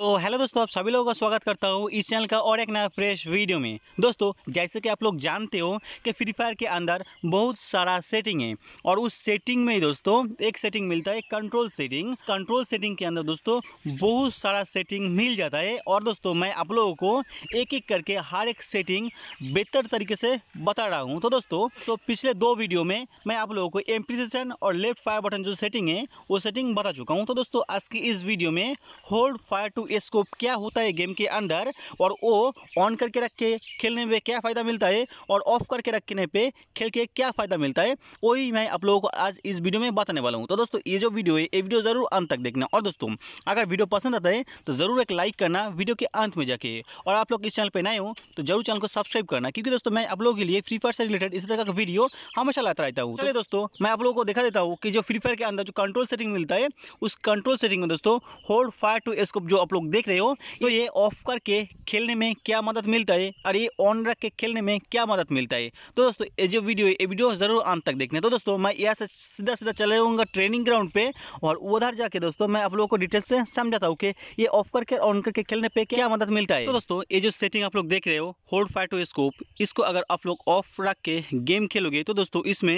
तो हेलो दोस्तों आप सभी लोगों का स्वागत करता हूँ इस चैनल का और एक नया फ्रेश वीडियो में दोस्तों जैसे कि आप लोग जानते हो कि फ्री फायर के अंदर बहुत सारा सेटिंग है और उस सेटिंग में दोस्तों एक सेटिंग मिलता है कंट्रोल सेटिंग कंट्रोल सेटिंग के अंदर दोस्तों बहुत सारा सेटिंग मिल जाता है और दोस्तों मैं आप लोगों को एक एक करके हर एक सेटिंग बेहतर तरीके से बता रहा हूँ तो दोस्तों तो पिछले दो वीडियो में मैं आप लोगों को एम्प्रीसेशन और लेफ्ट फायर बटन जो सेटिंग है वो सेटिंग बता चुका हूँ तो दोस्तों आज की इस वीडियो में होल्ड फायर टू स्कोप क्या होता है गेम के अंदर और वो ऑन करके रख के खेलने में क्या फ़ायदा मिलता है और ऑफ करके रखने पे खेल के क्या फ़ायदा मिलता है वही मैं आप लोगों को आज इस वीडियो में बताने वाला हूँ तो दोस्तों ये जो वीडियो है ये वीडियो ज़रूर अंत तक देखना और दोस्तों अगर वीडियो पसंद आता है तो ज़रूर एक लाइक करना वीडियो के अंत में जाके और आप लोग इस चैनल पर नए हो तो जरूर चैनल को सब्सक्राइब करना क्योंकि दोस्तों मैं आप लोगों के लिए फ्री फायर से रिलेटेड इसी तरह का वीडियो हमेशा लाता रहता हूँ चलिए दोस्तों मैं आप लोगों को देखा देता हूँ कि जो फ्री फायर के अंदर जो कंट्रोल सेटिंग मिलता है उस कंट्रोल सेटिंग में दोस्तों होल्ड फायर टू स्कोप जो आप लोग देख रहे हो तो ये ऑफ करके खेलने में क्या मदद मिलता है और ये ऑन रख के खेलने में क्या मदद मिलता है तो दोस्तों ये जो वीडियो है ये वीडियो ज़रूर अंत तक देखने तो दोस्तों मैं यहाँ से सीधा सीधा चले जाऊँगा ट्रेनिंग ग्राउंड पर और उधर जाके दोस्तों मैं आप लोगों को डिटेल से समझाता हूँ कि ये ऑफ करके ऑन करके खेलने पर क्या मदद मिलता है तो दोस्तों ये जो सेटिंग आप लोग देख रहे हो होल्ड फाइट टू स्कोप इसको अगर आप लोग ऑफ रख के गेम खेलोगे तो दोस्तों इसमें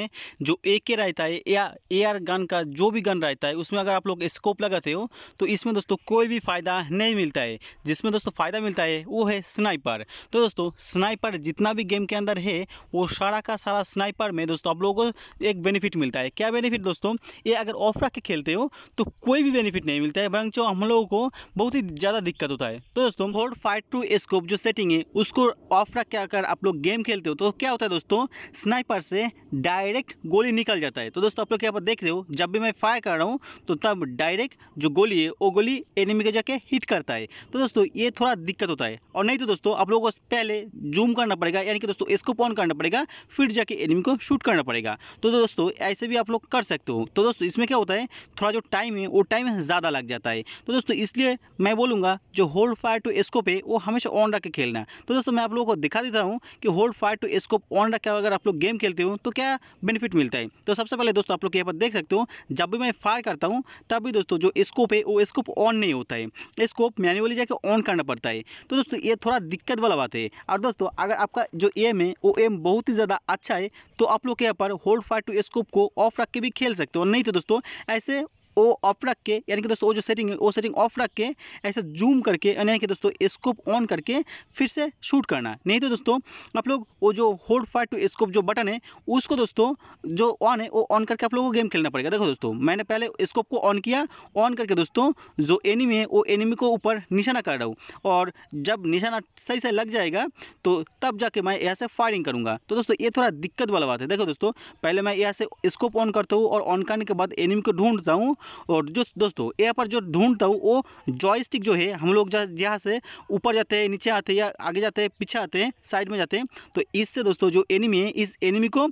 जो ए के रहता है या ए आर गन का जो भी गन रहता है उसमें अगर आप लोग स्कोप लगाते हो तो इसमें दोस्तों कोई भी फ़ायदा नहीं मिलता है जिसमें दोस्तों फ़ायदा मिलता है वो है स्नाइपर तो दोस्तों स्नाइपर जितना भी गेम के अंदर है वो सारा का सारा स्नाइपर में दोस्तों आप लोगों को एक बेनिफिट मिलता है क्या बेनिफिट दोस्तों ये अगर ऑफ रख के खेलते हो तो कोई भी बेनिफिट नहीं मिलता है बरंच हम लोगों को बहुत ही ज़्यादा दिक्कत होता है तो दोस्तों फोर फाइव टू स्कोप जो सेटिंग है उसको ऑफ रख के अगर आप लोग गेम खेलते हो तो क्या होता है दोस्तों स्नाइपर से डायरेक्ट गोली निकल जाता है तो दोस्तों आप लोग यहाँ पर देख रहे हो जब भी मैं फायर कर रहा हूँ तो तब डायरेक्ट जो गोली है वो गोली एनिमी को जाके हिट करता है तो दोस्तों ये थोड़ा दिक्कत होता है और नहीं तो दोस्तों आप लोगों को पहले जूम करना पड़ेगा यानी कि दोस्तों इसको ऑन करना पड़ेगा फिर जाके एनिमी को शूट करना पड़ेगा तो दोस्तों ऐसे भी आप लोग कर सकते हो तो दोस्तों इसमें क्या होता है थोड़ा जो टाइम है वो टाइम ज़्यादा लग जाता है तो दोस्तों इसलिए मैं बोलूँगा जो होल्ड फायर टू स्कोप है वो हमेशा ऑन रख के खेलना तो दोस्तों मैं आप लोगों को दिखा देता हूँ कि hold fire to scope on रख के अगर आप लोग गेम खेलते हो तो क्या बेनिफिट मिलता है तो सबसे पहले दोस्तों आप लोग यहाँ पर देख सकते हो जब भी मैं फायर करता हूँ तब भी दोस्तों जो स्कोप है वो स्कोप ऑन नहीं होता है इसको मैनुअली जाके ऑन करना पड़ता है तो दोस्तों ये थोड़ा दिक्कत वाला बात है और दोस्तों अगर आपका जो एम है वो एम बहुत ही ज़्यादा अच्छा है तो आप लोग यहाँ पर होल्ड फायर टू स्कोप को ऑफ रख के भी खेल सकते हो नहीं तो दोस्तों ऐसे ओ ऑफ रख के यानी कि दोस्तों वो जो सेटिंग है वो सेटिंग ऑफ रख के ऐसे जूम करके यानी कि दोस्तों स्कोप ऑन करके फिर से शूट करना है नहीं तो दोस्तों आप लोग वो जो होल्ड फायर टू स्कोप जो बटन है उसको दोस्तों जो ऑन है वो ऑन करके आप लोगों को गेम खेलना पड़ेगा देखो दोस्तों मैंने पहले स्कोप को ऑन किया ऑन करके दोस्तों जो एनिमी है वो एनिमी को ऊपर निशाना कर रहा हूँ और जब निशाना सही से लग जाएगा तो तब जाके मैं यहाँ से फायरिंग करूँगा तो दोस्तों ये थोड़ा दिक्कत वाला बात है देखो दोस्तों पहले मैं यहाँ से स्कोप ऑन करता हूँ और ऑन करने के बाद एनिमी को ढूंढता हूँ और जो दोस्तों यहाँ पर जो ढूंढता हूँ वो जॉयस्टिक जो है हम लोग जहाँ से ऊपर जाते हैं नीचे आते हैं या आगे जाते हैं पीछे आते हैं साइड में जाते हैं तो इससे दोस्तों जो एनिमी है इस एनिमी को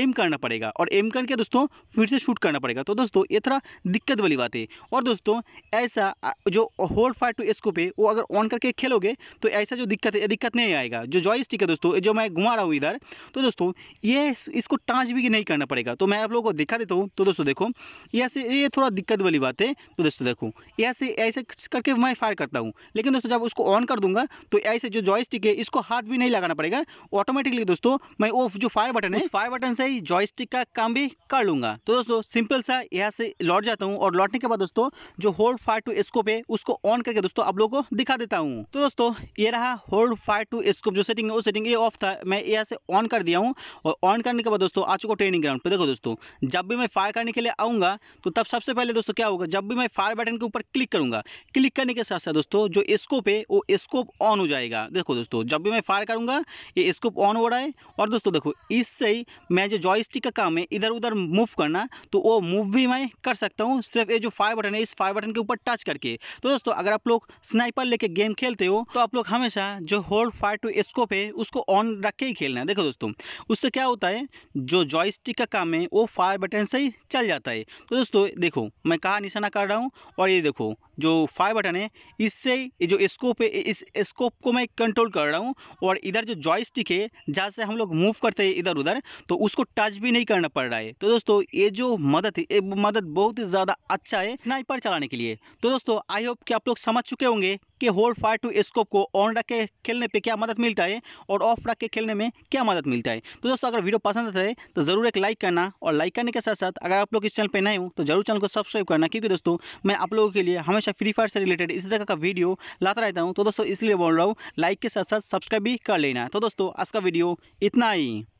एम करना पड़ेगा और एम करके दोस्तों फिर से शूट करना पड़ेगा तो दोस्तों ये थोड़ा दिक्कत वाली बात है और दोस्तों ऐसा जो होल्ड फायर टू स्कोप है वो अगर ऑन करके खेलोगे तो ऐसा जो दिक्कत है दिक्कत नहीं आएगा जो जॉय स्टिक है दोस्तों जो मैं घुमा रहा हूँ इधर तो दोस्तों ये इसको टाँच भी नहीं करना पड़ेगा तो मैं आप लोगों को दिखा देता हूँ तो दोस्तों देखो ये ये थोड़ा थोड़ा दिक्कत वाली बात है तो दोस्तों देखो ऐसे ऐसे करके मैं फायर करता हूँ लेकिन दोस्तों जब उसको ऑन कर दूंगा तो ऐसे जो जॉय है इसको हाथ भी नहीं लगाना पड़ेगा ऑटोमेटिकली दोस्तों मैं वो जो फायर बटन है फायर बटन से ही जॉय का काम भी कर लूंगा तो दोस्तों सिंपल सा यहाँ से लौट जाता हूँ और लौटने के बाद दोस्तों जो होल्ड फायर टू स्कोप है उसको ऑन करके दोस्तों आप लोगों को दिखा देता हूँ तो दोस्तों ये रहा होल्ड फायर टू स्कोप जो सेटिंग है वो सेटिंग ये ऑफ था मैं यहाँ से ऑन कर दिया हूँ और ऑन करने के बाद दोस्तों आ चुका ट्रेनिंग ग्राउंड पर देखो दोस्तों जब भी मैं फायर करने के लिए आऊँगा तो तब सबसे पहले दोस्तों क्या होगा जब भी मैं फायर बटन के ऊपर क्लिक करूंगा क्लिक करने के साथ साथ दोस्तों जो स्कोप है वो स्कोप ऑन हो जाएगा देखो दोस्तों जब भी मैं फायर करूंगा ये स्कोप ऑन हो रहा है और दोस्तों देखो इससे ही मैं जो जॉयस्टिक का काम है इधर उधर मूव करना तो वो मूव भी मैं कर सकता हूँ सिर्फ ये जो फायर बटन है इस फायर बटन के ऊपर टच करके तो दोस्तों अगर आप लोग स्नाइपर लेके गेम खेलते हो तो आप लोग हमेशा जो होल्ड फायर टू स्कोप है उसको ऑन रख के ही खेलना है देखो दोस्तों उससे क्या होता है जो जॉयस्टिक का काम है वो फायर बटन से ही चल जाता है तो दोस्तों देखो हूँ मैं कहाँ निशाना कर रहा हूँ और ये देखो जो फाइव बटन है इससे ये जो स्कोप है इस स्कोप को मैं कंट्रोल कर रहा हूँ और इधर जो जॉयस्टिक है जहाँ से हम लोग मूव करते हैं इधर उधर तो उसको टच भी नहीं करना पड़ रहा है तो दोस्तों ये जो मदद है ये मदद बहुत ही ज़्यादा अच्छा है स्नाइपर चलाने के लिए तो दोस्तों आई होप कि आप लोग समझ चुके होंगे कि होल्ड फायर टू स्कोप को ऑन रख के खेलने पे क्या मदद मिलता है और ऑफ रख के खेलने में क्या मदद मिलता है तो दोस्तों अगर वीडियो पसंद आता है तो ज़रूर एक लाइक करना और लाइक करने के साथ साथ अगर आप लोग इस चैनल पर नए हो तो जरूर चैनल को सब्सक्राइब करना क्योंकि दोस्तों मैं आप लोगों के लिए हमेशा फ्री फायर से रिलेटेड इसी तरह का वीडियो लाता रहता हूँ तो दोस्तों इसलिए बोल रहा हूँ लाइक के साथ साथ सब्सक्राइब भी कर लेना तो दोस्तों आज का वीडियो इतना ही